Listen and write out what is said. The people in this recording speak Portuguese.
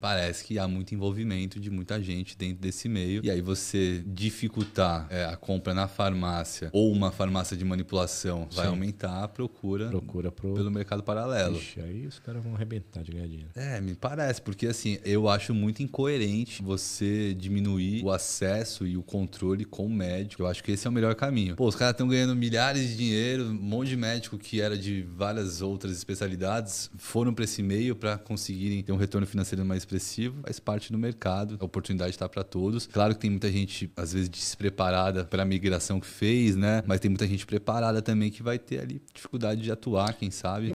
Parece que há muito envolvimento de muita gente dentro desse meio. E aí você dificultar é, a compra na farmácia ou uma farmácia de manipulação Sim. vai aumentar a procura, procura pro... pelo mercado paralelo. Ixi, aí os caras vão arrebentar de ganhar dinheiro. É, me parece, porque assim, eu acho muito incoerente você diminuir o acesso e o controle com o médico. Eu acho que esse é o melhor caminho. Pô, os caras estão ganhando milhares de dinheiro, um monte de médico que era de várias outras especialidades foram para esse meio para conseguirem ter um retorno financeiro mais expressivo, faz parte do mercado, a oportunidade está para todos. Claro que tem muita gente, às vezes, despreparada para a migração que fez, né? Mas tem muita gente preparada também que vai ter ali dificuldade de atuar, quem sabe.